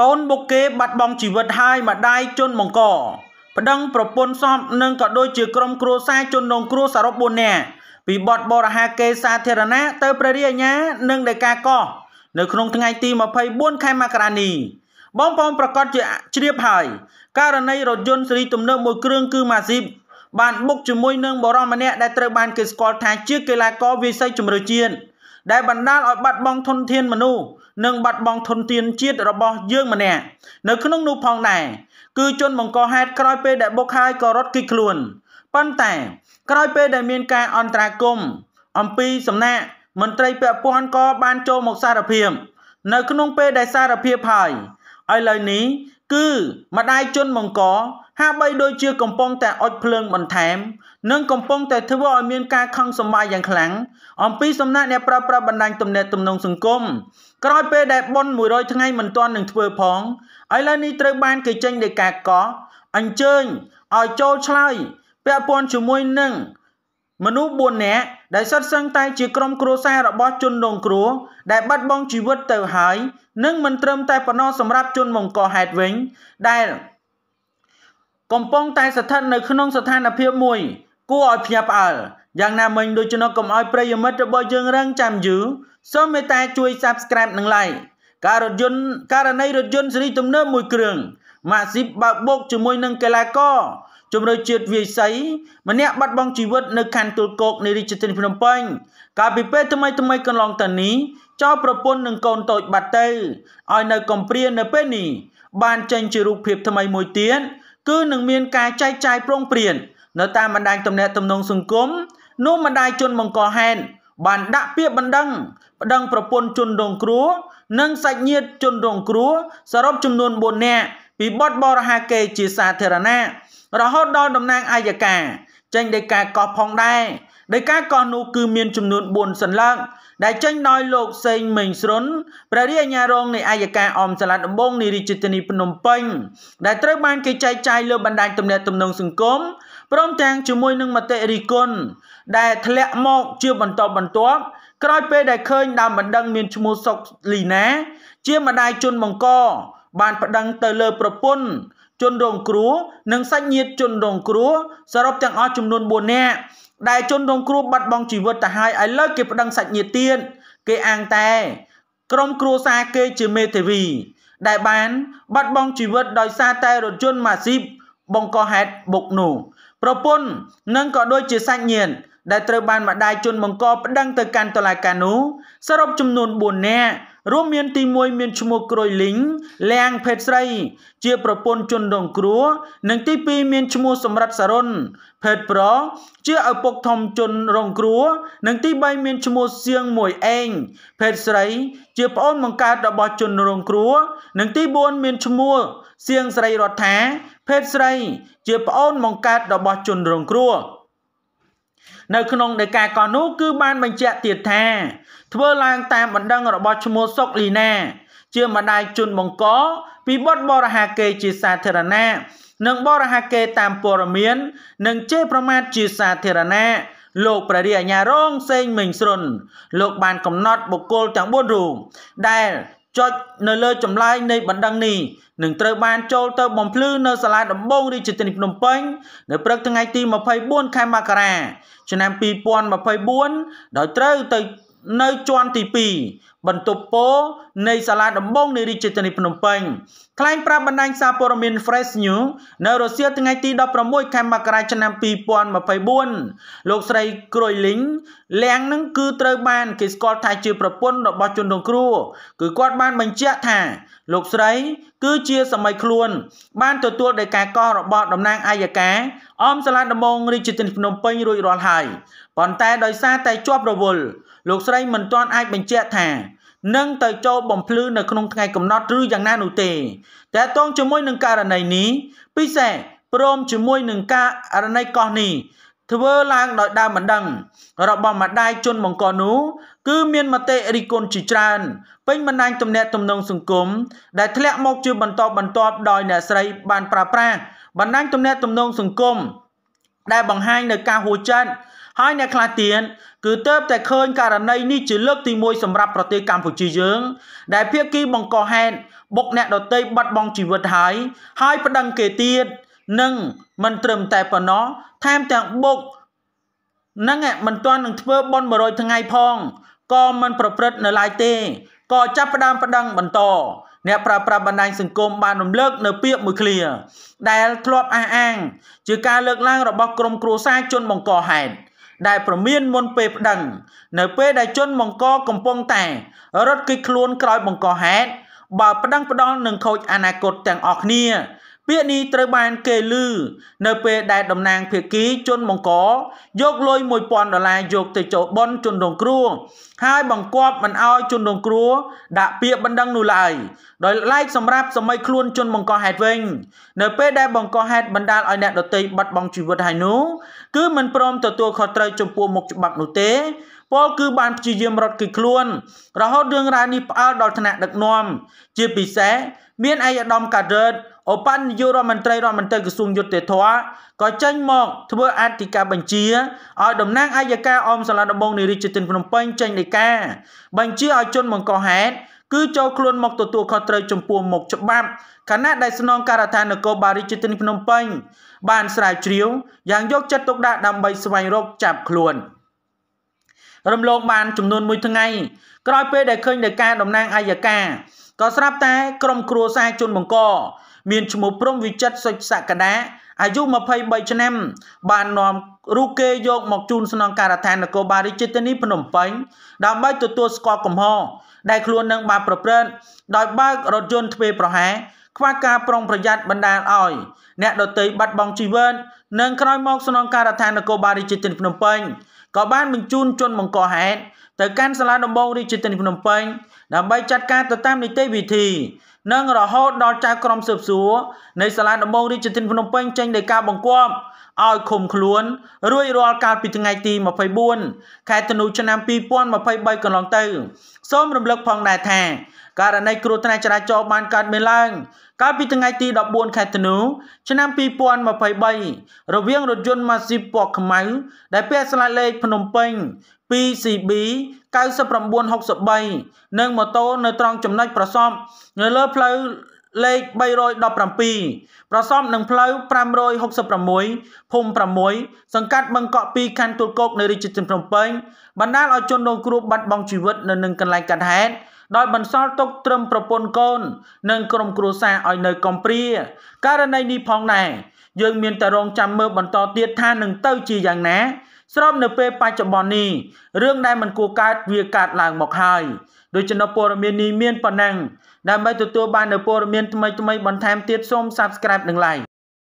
កូនបុកគេបាត់បង់ជីវិតហើយម្ដាយជន់បង្កប្តឹងប្រពន្ធសពនិងក៏ដូចជាក្រុមគ្រួសារជននងគ្រួសរុប4នាក់ពីបតបរហាកេសាធារណៈទៅព្រះរាជអាជ្ញានិងនៃការកោះនៅក្នុងថ្ងៃទី24ខែមករានេះបងប្អូនប្រកាសជាជ្រាបហើយករណីរថយន្តសេរីទំនើបមួយគ្រឿងគឺម៉ាស៊ីបបានបុកជាមួយនឹងបរមម្នាក់ដែលត្រូវបានគេស្គាល់ថាជាកីឡាករវាយសីជំរឿជាតិដែលបណ្ដាលឲ្យបាត់បង់ធនធានមនុស្សនិងបាត់បង់ធនធានជាតិរបស់យើងម្នាក់នៅក្នុងនោះផងដែរគឺជនបង្កហេតុក្រោយពេលដែលបុកហើយក៏រត់គិចខ្លួនប៉ុន្តែ ក្រោយពេលដែលមានការអន្តរាគមអំពីសំណាក់មន្ត្រីពាក់ព័ន្ធក៏បានចូលមកសារភាពនៅក្នុងពេលដែលសារភាពហើយឥឡូវនេះគឺម្ដាយជនបង្កហាក់បីដូចជាកំពុងតែអុជភ្លើងបន្ថែមនិងកំពុងតែធ្វើឲ្យមានការខឹងសម្បាយ៉ាងខ្លាំងអំពីសំណាក់អ្នកប្រើប្រាស់បណ្ដាញទំនាក់ទំនងសង្គមក្រោយពេលដែលប៉ុន100ថ្ងៃមិនទាន់នឹងធ្វើផងឥឡូវនេះត្រូវបានគេចេញដោយការកោះអញ្ជើញឲ្យចូលឆ្លើយពាក់ព័ន្ធជាមួយនឹងមនុស្ស4នាក់ដែលសុទ្ធសឹងតែជាក្រុមគ្រួសាររបស់ជនរងគ្រោះដែលបាត់បង់ជីវិតទៅហើយនឹងមិនត្រឹមតែប៉ុណ្ណោះសម្រាប់ជនបង្កហេតុវិញដែលកំពុងតែស្ថិតនៅក្នុង ស្ថានភាពមួយ គួរឲ្យភ្ញាក់ផ្អើលយ៉ាងណាមិញដូច្នោះកុំឲ្យប្រិយមិត្តរបស់យើងរងចាំយូរសូមមេត្តាជួយ Subscribe និង Like ការរថយន្តករណីរថយន្តសេរីទំនើបមួយគ្រឿងម៉ាស៊ីបបើកបោកជាមួយនឹងកីឡាករជំរឿជាតិវាយស័យម្នាក់បាត់បង់ជីវិតនៅខណ្ឌទួលគោកនៃរាជធានីភ្នំពេញកាលពីពេលថ្មីថ្មីកន្លងទៅនេះចោលប្រពន្ធនិងកូនតូចបាត់ទៅឲ្យនៅកំព្រានៅពេលនេះ បានចេញជារូបភាពថ្មីមួយទៀតគឺនឹងមានការចែកចាយប្រងព្រាននៅតាមបណ្ដាញទំនាក់ទំនងសង្គមនោះម្ដាយជនបង្កហេតុបានដាក់ពាក្យបណ្ដឹងប្តឹងប្រពន្ធជនរងគ្រោះនិងសាច់ញាតិជនរងគ្រោះសរុបចំនួន4នាក់ពីបទបរហាគេជាសាធារណៈរហូតដល់តំណាងអាយកាចេញដីកាកោះផងដែរដីកាកោះនោះគឺមានចំនួន4សន្លឹកដែលចេញដោយលោក សេងមេងស្រុនព្រះរាជអាជ្ញារងនៃអាយកាអមសាឡាត់ដំបងនៃរាជធានីភ្នំពេញដែលត្រូវបានគេចែកចាយលើបណ្ដាញទំនាក់ទំនងសង្គមព្រមទាំងជាមួយនឹងមតិរិះគន់ដែលធ្លាក់មកជាបន្តបន្ទាប់ក្រោយពេលដែលឃើញដើមបណ្ដឹងមានឈ្មោះសុកលីណា ជាម្ដាយជនបង្កបានប្តឹងទៅលើប្រពន្ធជនរងគ្រោះនិងសាច់ញាតិជនរងគ្រោះសរុបទាំងអស់ចំនួន4នាក់ដែលជនរងគ្រោះបាត់បង់ជីវិតទៅហើយឥឡូវគេប្តឹងសាច់ញាតិទៀតគេអាងតែ ក្រុមគ្រួសារគេជាមេធាវី ដែលបានបាត់បង់ជីវិតដោយសារតែរថយន្តម៉ាស៊ីបបង្កហេតុបុកនោះ ប្រពន្ធនិងក៏ដូចជាសាច់ញាតិដែលត្រូវបានម្ដាយជនបង្កប្តឹងទៅកាន់តុលាការនោះសរុបចំនួន4នាក់រួមមានទី1មានឈ្មោះក្រួយលីងលៀងភេទស្រី ជា ប្រពន្ធជនរងគ្រោះនិងទី2មានឈ្មោះសម្រិតសរុន ភេទប្រុសជាឪពុកធំជនរងគ្រោះនិងទី3មានឈ្មោះសៀងមួយឯងភេទស្រី ជាប្អូនបង្កើតរបស់ ជនរងគ្រោះនិងទី4មានឈ្មោះសៀងស្រីរដ្ឋាភេទស្រីជាប្អូនបង្កើតរបស់ជនរងគ្រោះនៅក្នុងដីកាកនោះគឺបានបញ្ជាក់ទៀតថា ធ្វើឡើងតាមបណ្ដឹងរបស់ឈ្មោះសុកលីណា ជាម្ដាយជនបង្ក ពីបុតបរហាកេជាសាធារណៈនិងបរហាកេតាមព័រមៀននិងជេរប្រមាថជាសាធារណៈលោកព្រះរាជអាជ្ញារងសេងមេងស្រុនលោកបានកំណត់បុគ្គលទាំង4រូបដែលចុចនៅលើចម្លែងនៃបណ្ដឹងនេះនឹងត្រូវបានចូលទៅបំភ្លឺនៅសាលាដំបងរាជធានីភ្នំពេញនៅព្រឹកថ្ងៃទី24ខែមករាឆ្នាំ2024ដោយត្រូវទៅនៅជាន់ទី2បន្ទប់ពោនៃសាលាដំបងនៃរាជធានីភ្នំពេញថ្លែងប្រាប់បណ្ដាញសារព័ត៌មាន Fresh News នៅរុស្ស៊ីថ្ងៃទី16ខែមករាឆ្នាំ2024លោកស្រីក្រួយលីងលៀងនឹងគឺត្រូវបានគេស្គាល់ថាជាប្រពន្ធរបស់ជនរងគ្រោះគឺគាត់បានបញ្ជាក់ថាលោកស្រី គឺជាសម័យខ្លួនបានទទួលដោយការកោះរបស់តំណាងអាយកាអមសាលាដំបងរាជធានីភ្នំពេញរួចរាល់ហើយប៉ុន្តែដោយសារតែជាប់រវល់លោកស្រីមិនទាន់អាចបញ្ជាក់ថានឹងទៅចូលបំភ្លឺនៅក្នុងថ្ងៃកំណត់ឬយ៉ាងណានោះទេតែតងជាមួយនឹងករណីនេះពិសេសព្រមជាមួយនឹងការអរណីកោះនេះធ្វើឡើងដោយដើមមិនដឹងរបស់ម្ដាយជនបង្កនោះគឺមានមតិរិះគន់ជាច្រើន ពេញបណ្ដាញទំនាក់ទំនងសង្គមដែលធ្លាក់មកជាបន្តបន្ទាប់ដោយអ្នកស្រីបានប្រើប្រាស់បណ្ដាញទំនាក់ទំនងសង្គមដែលបង្ហាញនៅការហួចចិត្តហើយអ្នកខ្លះទៀតគឺទៅតែឃើញករណីនេះជាលើកទី1សម្រាប់ប្រទេសកម្ពុជាយើង ដែលភាគីបង្កហេតុបុកអ្នកដតីបាត់បង់ជីវិតហើយហើយប្តឹងគេទៀតនឹងមិនត្រឹមតែប៉ុណ្ណោះថែមទាំងបុកនឹងមិនទាន់នឹងធ្វើបន100ថ្ងៃផងក៏មិនប្រព្រឹត្តនៅឡើយទេក៏ចាប់ផ្ដើមប្តឹងបន្តអ្នកប្រើប្រាស់បណ្ដាញសង្គមបានរំលឹកនៅពាក្យមួយឃ្លាដែលធ្លាប់អះអាងជាការលើកឡើងរបស់ក្រុមគ្រួសារជនបង្កហេតុដែលប្រមានមុនពេលប្តឹងនៅពេលដែលជនបង្កកំពុងតែរត់គេចខ្លួនក្រោយបង្កហេតុបើប្តឹងផ្ដាល់នឹងខូចអនាគតទាំងអស់គ្នាពាក្យនេះត្រូវបានគេឮនៅ ពេលដែលតំណាងភាគីជនបង្កយកលុយ1000ដុល្លារយកទៅចូលប៉ុនជនរងគ្រោះហើយបង្គាប់មិនអោយជនរងគ្រោះដាក់ពាក្យបណ្ដឹងនោះឡើយដោយឡែកសម្រាប់សម័យខ្លួន ជនបង្កហេតុវិញនៅពេលដែលបង្កហេតុបណ្ដាលឲ្យអ្នកដទៃបាត់បង់ជីវិតហើយនោះគឺមិនព្រមទទួលខុសត្រូវចំពោះមុខច្បាប់នោះទេពលគឺបានព្យាយាមរត់គេចខ្លួន រហូតរឿងរ៉ាវនេះផ្អើលដល់ថ្នាក់ដឹកនាំ ជាពិសេស មានឯកឧត្តមការិតឧបនាយករដ្ឋមន្ត្រីរដ្ឋមន្ត្រីក្រសួងយុទ្ធធរក៏ចេញមក ធ្វើអធិការបញ្ជាឲ្យតំណាងអัยការអមសាលាដំបងនៃរាជធានីភ្នំពេញចេញដីកាបញ្ជាឲ្យជន់បង្កហេតុគឺចូលខ្លួនមកទទួលខុសត្រូវចំពោះមុខច្បាប់ខណៈដែលស្នងការដ្ឋាននគរបាលរាជធានីភ្នំពេញបានស្រាវជ្រាវយ៉ាងយកចិត្តទុកដាក់ដើម្បីស្វែងរកចាប់ខ្លួនរំលងបានចំនួន1ថ្ងៃក្រោយពេលដែលឃើញដីកាតំណាងអัยការក៏ស្រាប់តែក្រុមគ្រួសារជនបង្កមានឈ្មោះព្រំវិចិត្រសុចសក្តាអាយុ23ឆ្នាំ បាននាំរូគេយកមកជូនស្នងការដ្ឋាននគរបាលរាជធានីភ្នំពេញ ដើម្បីទទួលស្គាល់កំហុសដែលខ្លួននឹងបានប្រព្រឹត្តដោយបើករថយន្តធ្វេប្រហែសខ្វះការប្រុងប្រយ័ត្នបណ្ដាលឲ្យអ្នកដទៃបាត់បង់ជីវិតនិងក្រោយមកស្នងការដ្ឋាននគរបាលរាជធានីភ្នំពេញក៏បានបញ្ជូនជនបង្កហេតុទៅកាន់សាលាដំបងរាជធានីភ្នំពេញដើម្បីចាត់ការទៅតាមនីតិវិធីនិងរហូតដល់ចៅក្រមស៊ើបសួរ នៃសាលាដំបងរាជធានីភ្នំពេញចេញដោយការបង្គាប់ឲ្យឃុំខ្លួនរួចរាល់កាលពីថ្ងៃទី24ខែធ្នូឆ្នាំ2023កន្លងទៅសូមរំលឹកផងដែរថាករណីគ្រោះថ្នាក់ចរាចរណ៍បានកើតមានឡើង កាលពីថ្ងៃទី14ខែធ្នូឆ្នាំ2023រវាងរថយន្តម៉ាស៊ីបពណ៌ខ្មៅដែលពាក់ស្លាកលេខភ្នំពេញ 2CB 9963និងម៉ូតូនៅត្រង់ចំណុចប្រសពនៅលើផ្លូវលេខ317ប្រសពនឹងផ្លូវ566ភូមិ6សង្កាត់បឹងកក់2ខណ្ឌទួលគោកនៅរាជធានីភ្នំពេញ បណ្ដាលឲ្យជនរងគ្រោះបាត់បង់ជីវិតនៅនឹងកន្លែងកាត់ហេតុដោយបន្សល់ទុកត្រឹមប្រពន្ធកូននិងក្រុមគ្រួសារឲ្យនៅកំព្រាករណីនេះផងដែរយើងមានតែរងចាំមើលបន្តទៀតថានឹងទៅជាយ៉ាងណាស្របនៅពេលបច្ចុប្បន្ននេះរឿងដែលមិនគួរកើតវាកើតឡើងមកហើយដូច្នោះព័ត៌មាននេះមានប៉ុណ្ណឹងដើម្បីទទួលបាននូវព័ត៌មានថ្មីៗបន្ថែមទៀតសូម Subscribe និង Like